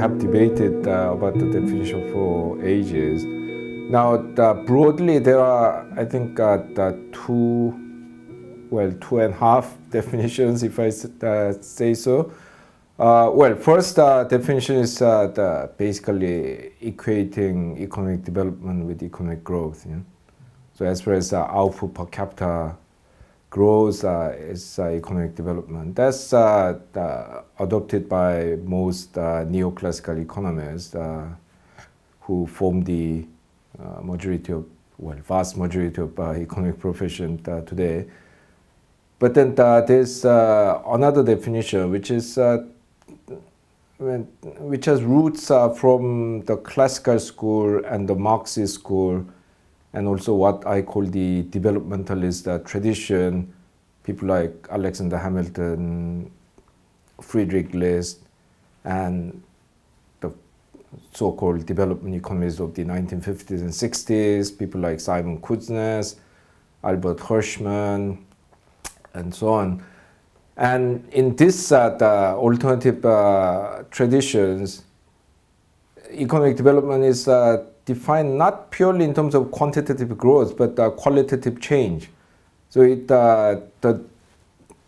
have debated uh, about the definition for ages. Now, broadly, there are, I think, uh, two, well, two and a half definitions, if I uh, say so. Uh, well, first uh, definition is uh, the basically equating economic development with economic growth. You know? So as far as output per capita grows as uh, uh, economic development. That's uh, adopted by most neoclassical economists who form the majority of, well, vast majority of economic profession today. But then there's another definition, which is which has roots from the classical school and the Marxist school and also what I call the developmentalist uh, tradition, people like Alexander Hamilton, Friedrich List, and the so-called development economists of the 1950s and 60s, people like Simon Kuznets, Albert Hirschman, and so on. And in this uh, alternative uh, traditions, economic development is uh, defined not purely in terms of quantitative growth, but uh, qualitative change. So it, uh, the,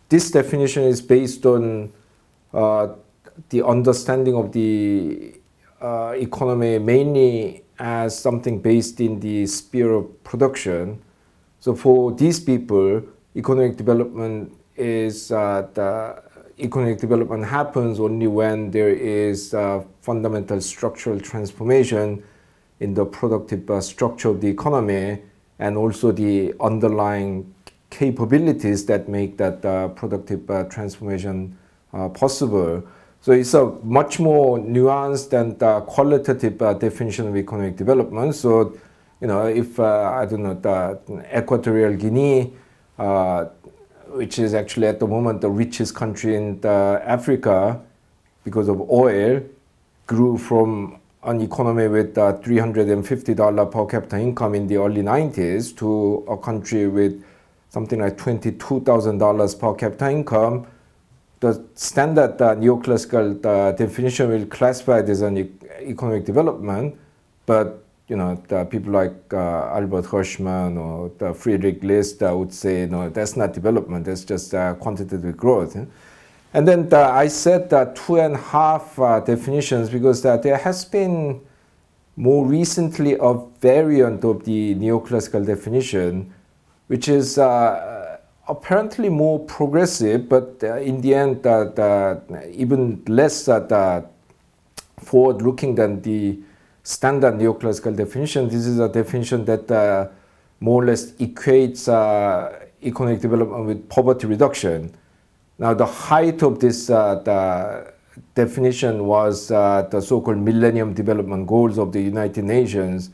this definition is based on uh, the understanding of the uh, economy mainly as something based in the sphere of production. So for these people, economic development is uh, the economic development happens only when there is uh, fundamental structural transformation in the productive uh, structure of the economy and also the underlying capabilities that make that uh, productive uh, transformation possible. So it's a much more nuanced and qualitative definition of economic development. So, you know, if I don't know, the Equatorial Guinea which is actually at the moment the richest country in Africa because of oil, grew from an economy with $350 per capita income in the early 90s to a country with something like $22,000 per capita income, the standard uh, neoclassical uh, definition will classify this as an e economic development, but you know, people like uh, Albert Hirschman or Friedrich List would say, no, that's not development, that's just uh, quantitative growth. Eh? And then the, I said the two and a half uh, definitions because there has been more recently a variant of the neoclassical definition, which is uh, apparently more progressive, but uh, in the end, uh, even less uh, forward-looking than the standard neoclassical definition. This is a definition that uh, more or less equates uh, economic development with poverty reduction. Now, the height of this uh, the definition was uh, the so-called Millennium Development Goals of the United Nations,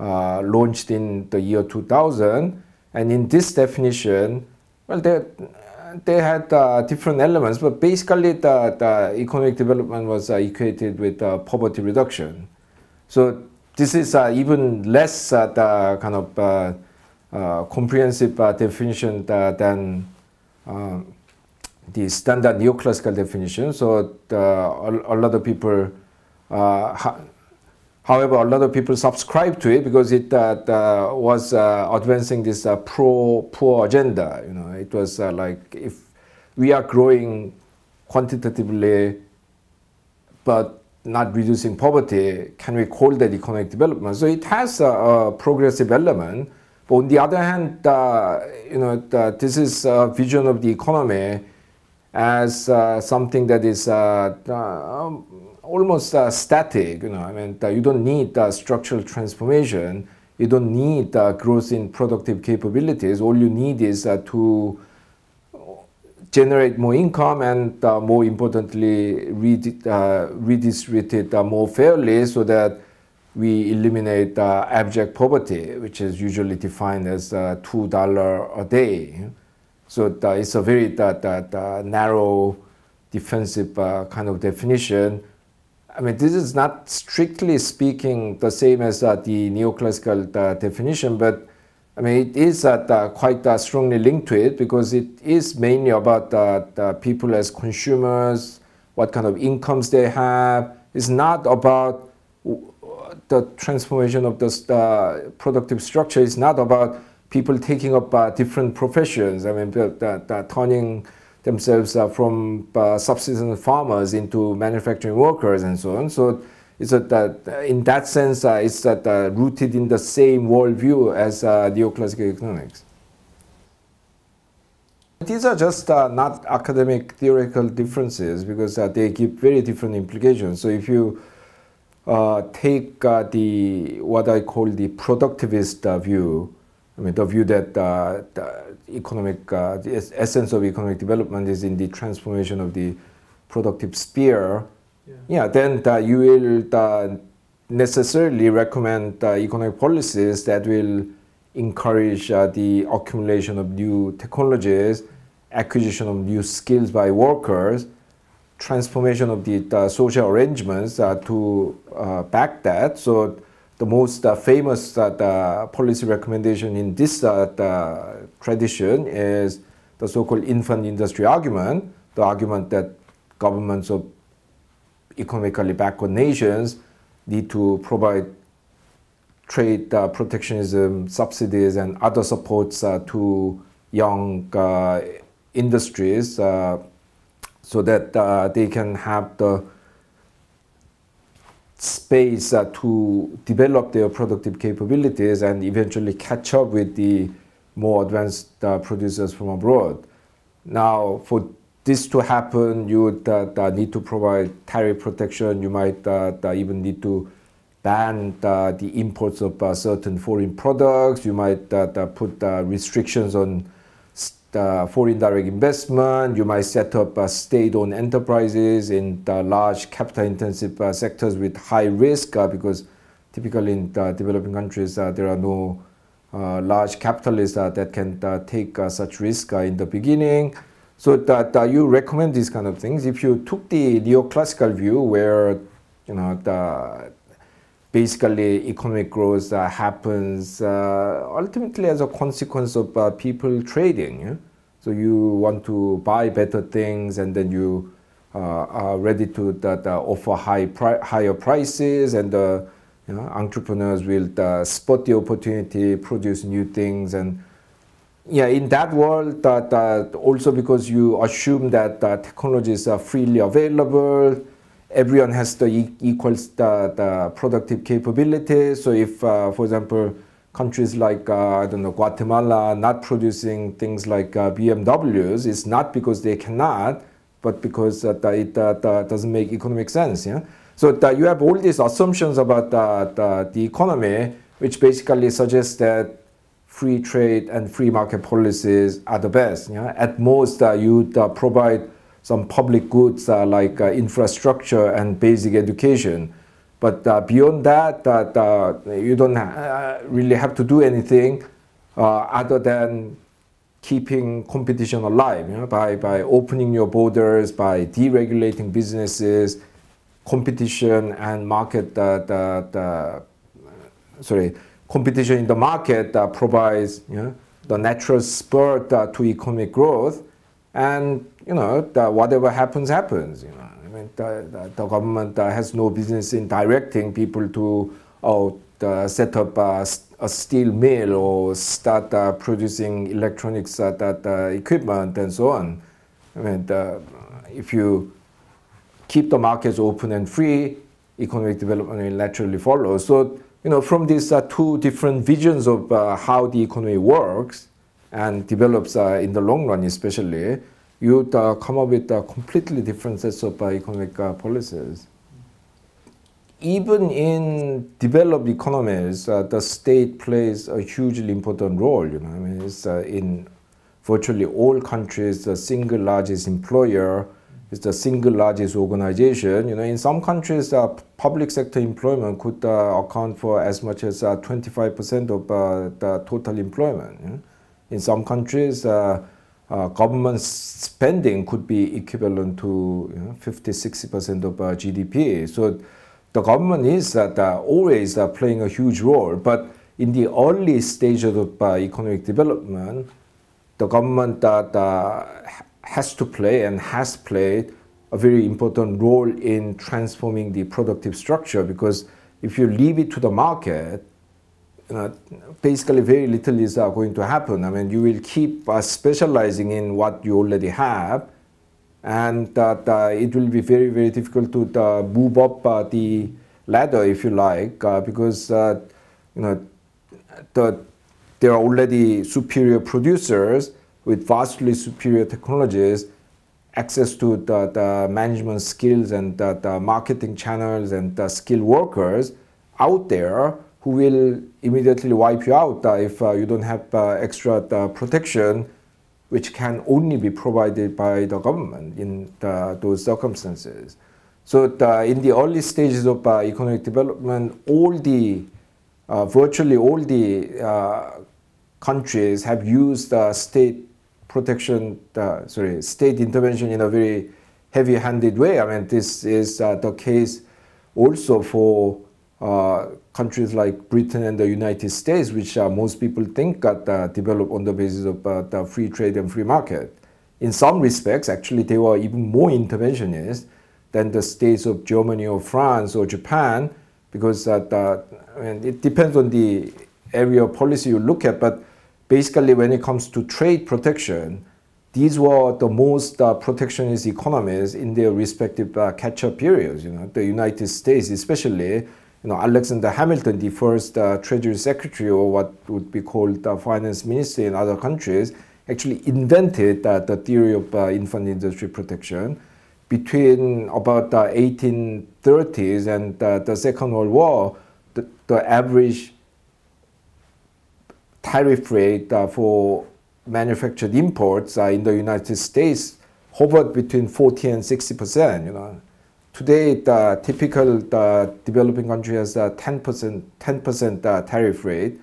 uh, launched in the year 2000. And in this definition, well, they, they had uh, different elements, but basically the, the economic development was uh, equated with uh, poverty reduction. So this is even less the kind of comprehensive definition than the standard neoclassical definition. So the, a, a, lot of people, uh, ha, however, a lot of people subscribe to it because it uh, was uh, advancing this pro-poor agenda. You know, it was like if we are growing quantitatively, but not reducing poverty, can we call that economic development? So it has a, a progressive element, but on the other hand, uh, you know, the, this is a vision of the economy as uh, something that is uh, uh almost uh, static. You know, I mean, you don't need uh, structural transformation. You don't need growth in productive capabilities. All you need is to generate more income and more importantly, redistribute it more fairly so that we eliminate uh, abject poverty, which is usually defined as uh, $2 a day. So uh, it's a very uh, uh, narrow defensive kind of definition. I mean, this is not strictly speaking the same as the neoclassical definition, but I mean, it is quite strongly linked to it because it is mainly about the people as consumers, what kind of incomes they have. It's not about the transformation of the productive structure. It's not about people taking up uh, different professions. I mean, turning themselves uh, from uh, subsistence farmers into manufacturing workers and so on. So it's that in that sense, uh, it's that rooted in the same worldview as neoclassical economics. These are just uh, not academic theoretical differences because uh, they give very different implications. So if you uh, take the what I call the productivist view, I mean, the view that uh, the economic, uh, the essence of economic development is in the transformation of the productive sphere, yeah, yeah then you will uh, necessarily recommend economic policies that will encourage the accumulation of new technologies, acquisition of new skills by workers, transformation of the social arrangements uh, to uh, back that. So the most uh, famous uh, policy recommendation in this uh, tradition is the so-called infant industry argument, the argument that governments of economically backward nations need to provide trade uh, protectionism subsidies and other supports uh, to young uh, industries so that they can have the space uh, to develop their productive capabilities and eventually catch up with the more advanced uh, producers from abroad. Now, for this to happen, you would uh, uh need to provide tariff protection. You might uh, uh, even need to ban the imports of certain foreign products. You might put restrictions on uh, foreign direct investment. You might set up uh, state-owned enterprises in large capital-intensive uh, sectors with high risk uh, because typically in developing countries uh, there are no large capitalists that can take such risk in the beginning. So that you recommend these kind of things. If you took the neoclassical view where you know the basically economic growth uh, happens uh, ultimately as a consequence of uh, people trading. Yeah? So you want to buy better things, and then you uh, are ready to that, offer high pri higher prices, and uh, you know, entrepreneurs will uh, spot the opportunity, produce new things, and yeah, in that world, uh, that also because you assume that technologies are freely available, everyone has the equal the, productive capability. So if, for example, countries like uh, I don't know Guatemala not producing things like uh, BMWs is not because they cannot, but because uh, it uh, doesn't make economic sense. Yeah. So you have all these assumptions about the, the economy, which basically suggests that free trade and free market policies are the best. Yeah? At most, uh, you uh, provide some public goods like infrastructure and basic education but uh, beyond that, that uh, you don't ha uh, really have to do anything uh, other than keeping competition alive you know, by, by opening your borders, by deregulating businesses, competition and market, uh, the, sorry, competition in the market that provides you know, the natural spur to economic growth. And, you know, whatever happens, happens, you know. I mean, uh, the, the government uh, has no business in directing people to oh, set up a, a, steel mill or start producing electronics that, equipment and so on. I mean, if you keep the markets open and free, economic development naturally follows. So, you know, from these uh, two different visions of uh, how the economy works and develops uh, in the long run, especially, you uh, come up with a completely different sets of economic policies. Even in developed economies, uh, the state plays a hugely important role. You know, I mean, it's uh, in virtually all countries the single largest employer is the single largest organization. You know, in some countries, uh, public sector employment could uh, account for as much as 25% uh, of uh, the total employment. You know? In some countries, uh, government spending could be equivalent to 50, 60% of uh, GDP. So the government is uh, always uh, playing a huge role. But in the early stages of uh, economic development, the government uh, has to play and has played a very important role in transforming the productive structure because if you leave it to the market, know, basically very little is uh, going to happen. I mean, you will keep uh, specializing in what you already have, and that uh, it will be very, very difficult to move uh, up uh, the ladder, if you like, because you know the, there are already superior producers with vastly superior technologies, access to the, the management skills and the, the marketing channels and the skilled workers out there who will immediately wipe you out uh, if uh, you don't have uh, extra protection, which can only be provided by the government in the, those circumstances. So the, in the early stages of economic development, all the virtually all the countries have used state protection, uh, sorry, state intervention in a very heavy-handed way. I mean, this is uh, the case also for uh, countries like Britain and the United States, which uh, most people think got uh, developed on the basis of uh, the free trade and free market. In some respects, actually, they were even more interventionist than the states of Germany or France or Japan, because uh, the, I mean, it depends on the area of policy you look at. But basically, when it comes to trade protection, these were the most uh, protectionist economies in their respective uh, catch-up periods. You know, the United States, especially you know, Alexander Hamilton, the first uh, Treasury Secretary or what would be called the Finance Minister in other countries, actually invented uh, the theory of uh, infant industry protection between about the 1830s and uh, the Second World War. The, the average tariff rate uh, for manufactured imports uh, in the United States hovered between 40 and 60 percent. You know, Today, the typical the developing country has a 10% 10% uh, tariff rate.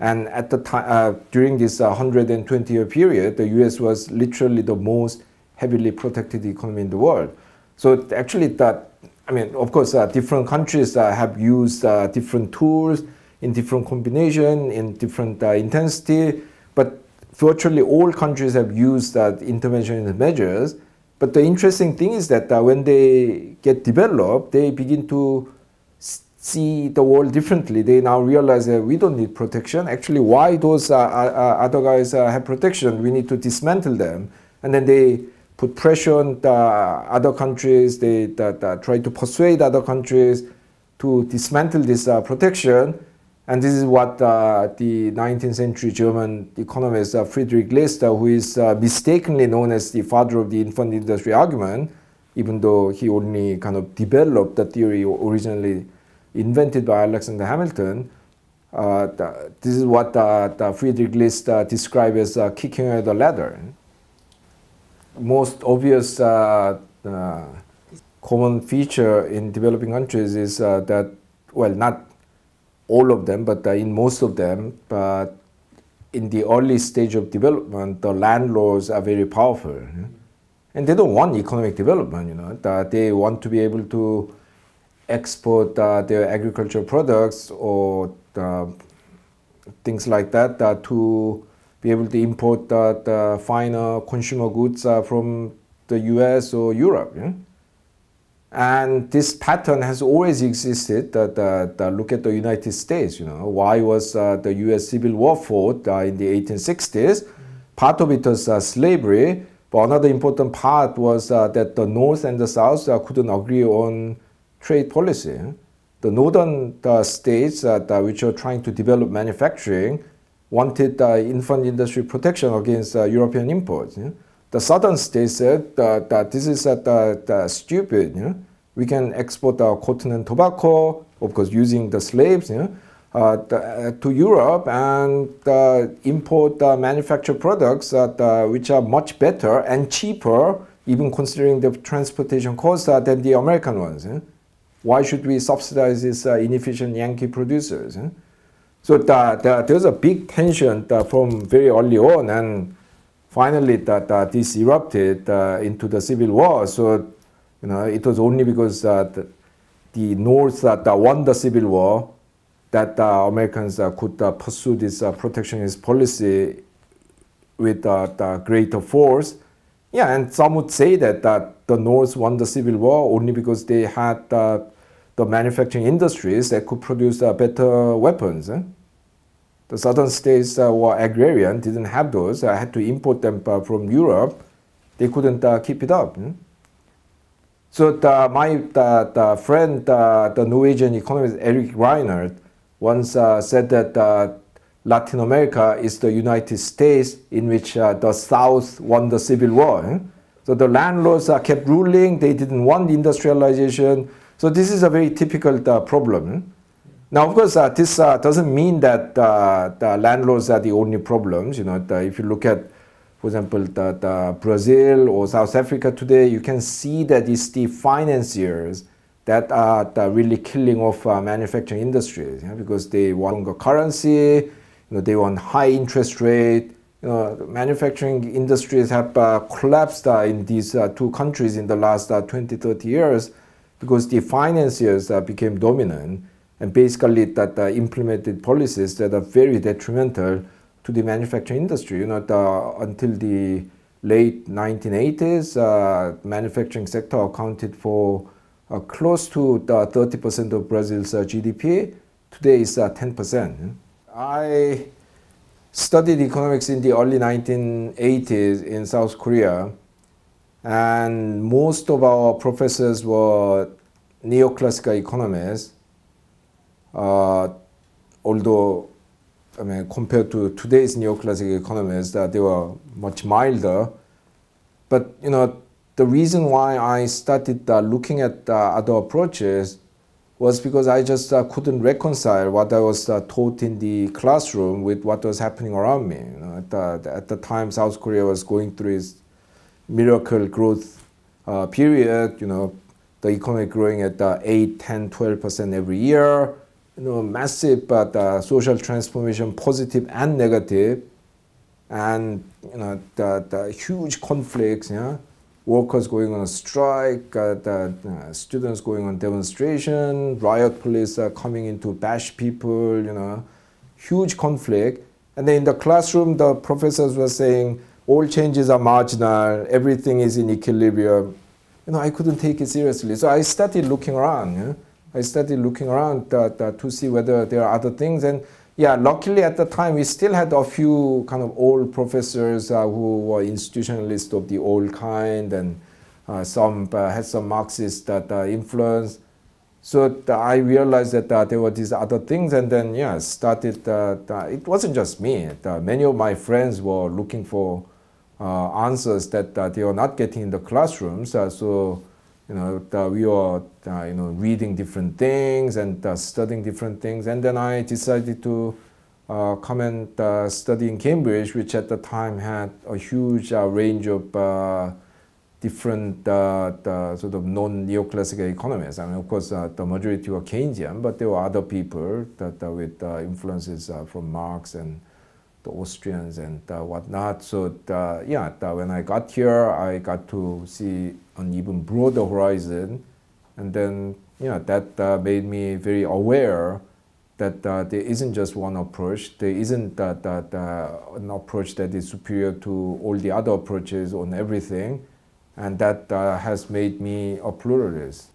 And at the time, uh, during this 120 uh, year period, the US was literally the most heavily protected economy in the world. So actually, that I mean, of course, uh, different countries uh, have used uh, different tools in different combination, in different intensity, but virtually all countries have used that intervention measures. But the interesting thing is that uh, when they get developed, they begin to see the world differently. They now realize that we don't need protection. Actually, why those uh, uh, uh other guys uh, have protection? We need to dismantle them. And then they put pressure on the other countries. They the, the, try to persuade other countries to dismantle this uh, protection. And this is what uh, the 19th century German economist uh, Friedrich Lister, who is uh, mistakenly known as the father of the infant industry argument, even though he only kind of developed the theory originally invented by Alexander Hamilton, uh, the, this is what uh, Friedrich List described as uh, kicking at the ladder. Most obvious common feature in developing countries is that, well, not all of them, but uh, in most of them. But in the early stage of development, the landlords are very powerful. And they don't want economic development, you know, that they want to be able to export uh, their agricultural products or uh, things like that to be able to import the finer consumer goods from the US or Europe. Yeah? And this pattern has always existed. Uh, look at the United States, you know, why was uh, the U.S. Civil War fought uh, in the 1860s? Part of it was uh, slavery, but another important part was uh, that the North and the South uh, couldn't agree on trade policy. The northern states, which were trying to develop manufacturing, wanted infant industry protection against European imports. The southern states said that, that this is uh, stupid. You know? We can export our cotton and tobacco, of course, using the slaves you know, uh, the, uh, to Europe and uh, import uh, manufactured products that, uh, which are much better and cheaper, even considering the transportation costs uh, than the American ones. You know? Why should we subsidize these inefficient Yankee producers? You know? So the, the, there's a big tension from very early on, and finally that uh, this erupted uh, into the civil war. So, you know, it was only because uh, the, North uh, that won the civil war that uh, Americans uh, could pursue this protectionist policy with greater force. Yeah, and some would say that, that the North won the civil war only because they had the manufacturing industries that could produce better weapons. Eh? The southern states were agrarian, didn't have those. I had to import them uh, from Europe. They couldn't uh, keep it up. Hmm? So the, my the, the friend, uh, the Norwegian economist Eric Reinert, once said that Latin America is the United States in which uh, the South won the Civil War. Hmm? So the landlords uh, kept ruling, they didn't want industrialization. So this is a very typical uh, problem. Hmm? Now, of course, uh, this uh, doesn't mean that uh, the landlords are the only problems. You know, the, if you look at, for example, the, the, Brazil or South Africa today, you can see that it's the financiers that are the really killing off uh, manufacturing industries because they want the currency, you know, they want high interest rate. You know, manufacturing industries have uh, collapsed uh, in these two countries in the last 20, 30 years because the financiers became dominant and basically that uh, implemented policies that are very detrimental to the manufacturing industry. You know, the, until the late 1980s, uh, manufacturing sector accounted for uh, close to 30% of Brazil's uh, GDP. Today it's 10%. Uh, I studied economics in the early 1980s in South Korea, and most of our professors were neoclassical economists although I mean, compared to today's neoclassical economists, that they were much milder. But you know, the reason why I started uh, looking at uh, other approaches was because I just uh, couldn't reconcile what I was uh, taught in the classroom with what was happening around me. You know, at, the, uh, at the time, South Korea was going through its miracle growth uh, period. You know, the economy growing at uh, 8, 10, 12 percent every year you know, massive uh, social transformation, positive and negative, and you know, the, the huge conflicts, yeah? workers going on a strike, uh, the, uh, students going on demonstration, riot police are coming in to bash people, you know, huge conflict. And then in the classroom, the professors were saying, all changes are marginal, everything is in equilibrium. You know, I couldn't take it seriously. So I started looking around. Yeah? I started looking around to see whether there are other things. And yeah, luckily at the time we still had a few kind of old professors uh, who were institutionalists of the old kind and uh, some uh, had some Marxist that, influence. So I realized that uh, there were these other things, and then yeah, started. Uh, it wasn't just me. many of my friends were looking for answers that they were not getting in the classrooms. so you know, we were, uh, you know, reading different things and uh, studying different things. And then I decided to uh, come and study in Cambridge, which at the time had a huge range of different sort of non-neoclassical economists. I mean, of course, the majority were Keynesian, but there were other people that with influences from Marx and the Austrians and whatnot. So yeah, when I got here, I got to see an even broader horizon. And then, you know, that uh, made me very aware that uh, there isn't just one approach. There isn't that, uh, that uh, an approach that is superior to all the other approaches on everything. And that uh, has made me a pluralist.